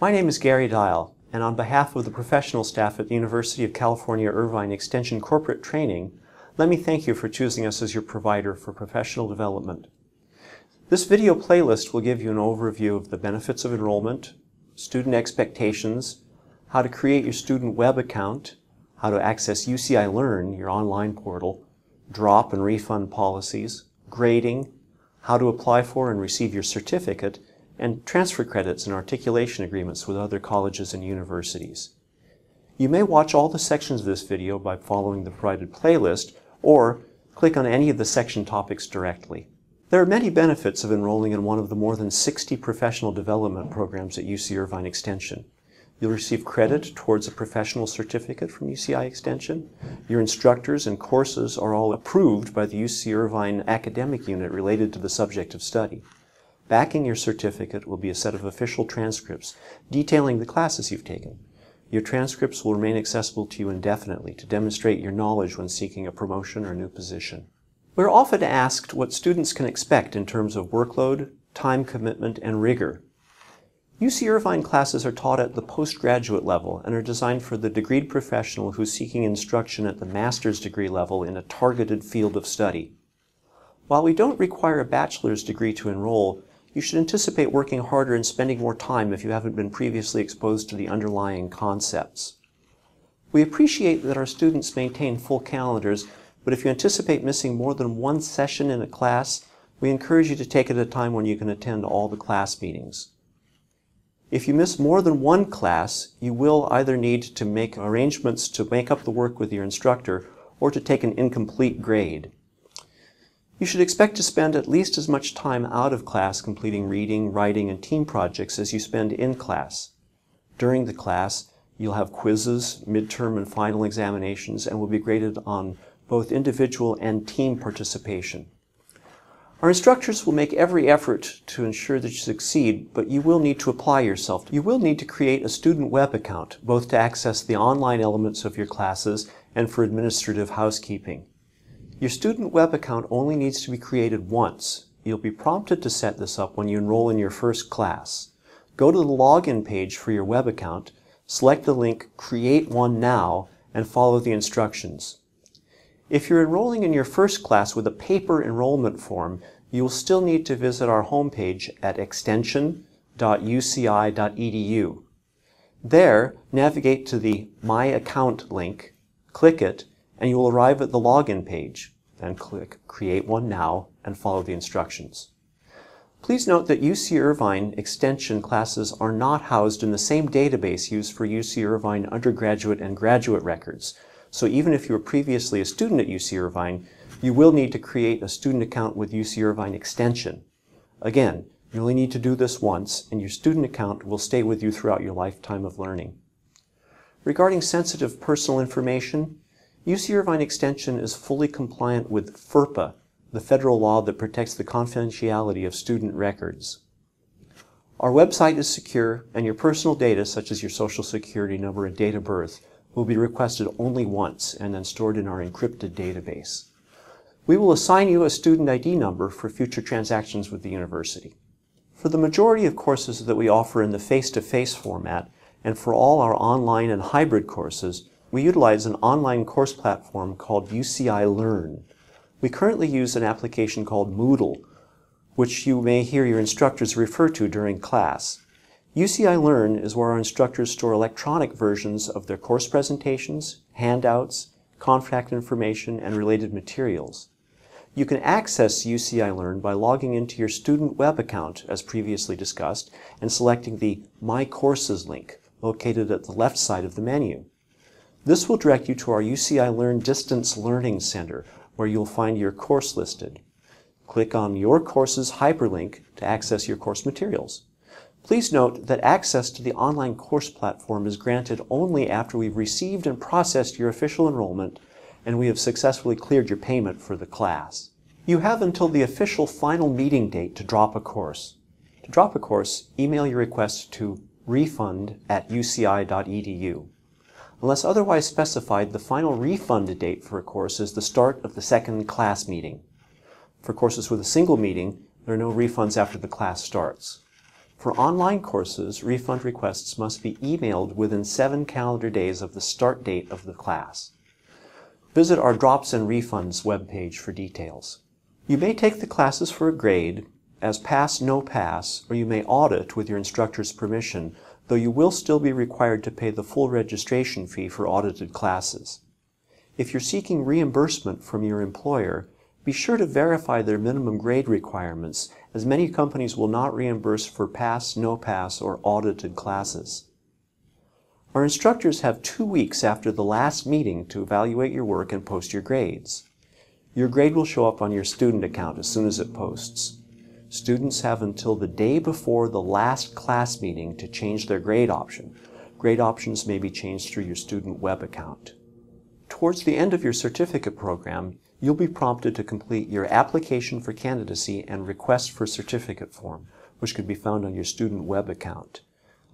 My name is Gary Dial, and on behalf of the professional staff at the University of California Irvine Extension Corporate Training, let me thank you for choosing us as your provider for professional development. This video playlist will give you an overview of the benefits of enrollment, student expectations, how to create your student web account, how to access UCI Learn, your online portal, drop and refund policies, grading, how to apply for and receive your certificate, and transfer credits and articulation agreements with other colleges and universities. You may watch all the sections of this video by following the provided playlist or click on any of the section topics directly. There are many benefits of enrolling in one of the more than 60 professional development programs at UC Irvine Extension. You'll receive credit towards a professional certificate from UCI Extension. Your instructors and courses are all approved by the UC Irvine academic unit related to the subject of study. Backing your certificate will be a set of official transcripts detailing the classes you've taken. Your transcripts will remain accessible to you indefinitely to demonstrate your knowledge when seeking a promotion or new position. We're often asked what students can expect in terms of workload, time commitment, and rigor. UC Irvine classes are taught at the postgraduate level and are designed for the degreed professional who's seeking instruction at the master's degree level in a targeted field of study. While we don't require a bachelor's degree to enroll, you should anticipate working harder and spending more time if you haven't been previously exposed to the underlying concepts. We appreciate that our students maintain full calendars, but if you anticipate missing more than one session in a class, we encourage you to take it at a time when you can attend all the class meetings. If you miss more than one class, you will either need to make arrangements to make up the work with your instructor or to take an incomplete grade. You should expect to spend at least as much time out of class completing reading, writing, and team projects as you spend in class. During the class, you'll have quizzes, midterm and final examinations, and will be graded on both individual and team participation. Our instructors will make every effort to ensure that you succeed, but you will need to apply yourself. You will need to create a student web account, both to access the online elements of your classes and for administrative housekeeping. Your student web account only needs to be created once. You'll be prompted to set this up when you enroll in your first class. Go to the login page for your web account, select the link Create One Now, and follow the instructions. If you're enrolling in your first class with a paper enrollment form, you will still need to visit our homepage at extension.uci.edu. There, navigate to the My Account link, click it, and you will arrive at the login page. Then click Create One Now and follow the instructions. Please note that UC Irvine extension classes are not housed in the same database used for UC Irvine undergraduate and graduate records. So even if you were previously a student at UC Irvine, you will need to create a student account with UC Irvine extension. Again, you only need to do this once, and your student account will stay with you throughout your lifetime of learning. Regarding sensitive personal information, UC Irvine Extension is fully compliant with FERPA, the federal law that protects the confidentiality of student records. Our website is secure, and your personal data, such as your social security number and date of birth, will be requested only once and then stored in our encrypted database. We will assign you a student ID number for future transactions with the university. For the majority of courses that we offer in the face-to-face -face format, and for all our online and hybrid courses, we utilize an online course platform called UCI Learn. We currently use an application called Moodle, which you may hear your instructors refer to during class. UCI Learn is where our instructors store electronic versions of their course presentations, handouts, contact information, and related materials. You can access UCI Learn by logging into your student web account, as previously discussed, and selecting the My Courses link, located at the left side of the menu. This will direct you to our UCI Learn Distance Learning Center, where you'll find your course listed. Click on Your Courses hyperlink to access your course materials. Please note that access to the online course platform is granted only after we've received and processed your official enrollment and we have successfully cleared your payment for the class. You have until the official final meeting date to drop a course. To drop a course, email your request to refund at uci.edu. Unless otherwise specified, the final refund date for a course is the start of the second class meeting. For courses with a single meeting, there are no refunds after the class starts. For online courses, refund requests must be emailed within seven calendar days of the start date of the class. Visit our Drops and Refunds webpage for details. You may take the classes for a grade, as pass, no pass, or you may audit with your instructor's permission though you will still be required to pay the full registration fee for audited classes. If you're seeking reimbursement from your employer, be sure to verify their minimum grade requirements, as many companies will not reimburse for pass, no pass, or audited classes. Our instructors have two weeks after the last meeting to evaluate your work and post your grades. Your grade will show up on your student account as soon as it posts students have until the day before the last class meeting to change their grade option. Grade options may be changed through your student web account. Towards the end of your certificate program, you'll be prompted to complete your application for candidacy and request for certificate form, which can be found on your student web account.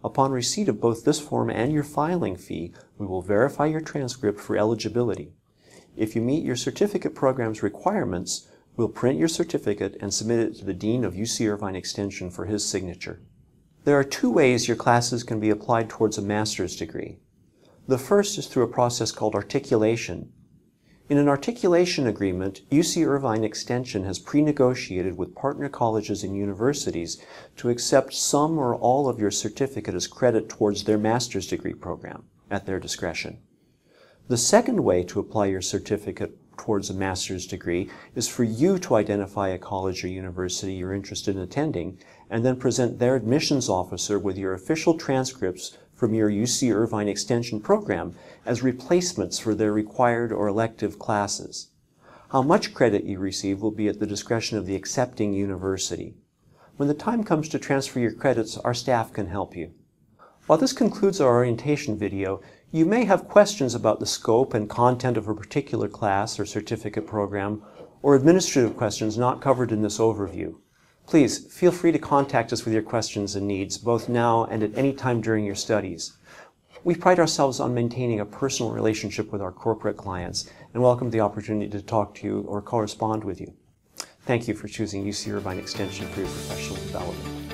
Upon receipt of both this form and your filing fee, we will verify your transcript for eligibility. If you meet your certificate program's requirements, We'll print your certificate and submit it to the Dean of UC Irvine Extension for his signature. There are two ways your classes can be applied towards a master's degree. The first is through a process called articulation. In an articulation agreement, UC Irvine Extension has pre-negotiated with partner colleges and universities to accept some or all of your certificate as credit towards their master's degree program at their discretion. The second way to apply your certificate towards a master's degree is for you to identify a college or university you're interested in attending and then present their admissions officer with your official transcripts from your UC Irvine Extension program as replacements for their required or elective classes. How much credit you receive will be at the discretion of the accepting university. When the time comes to transfer your credits, our staff can help you. While this concludes our orientation video, you may have questions about the scope and content of a particular class or certificate program, or administrative questions not covered in this overview. Please feel free to contact us with your questions and needs, both now and at any time during your studies. We pride ourselves on maintaining a personal relationship with our corporate clients and welcome the opportunity to talk to you or correspond with you. Thank you for choosing UC Irvine Extension for your professional development.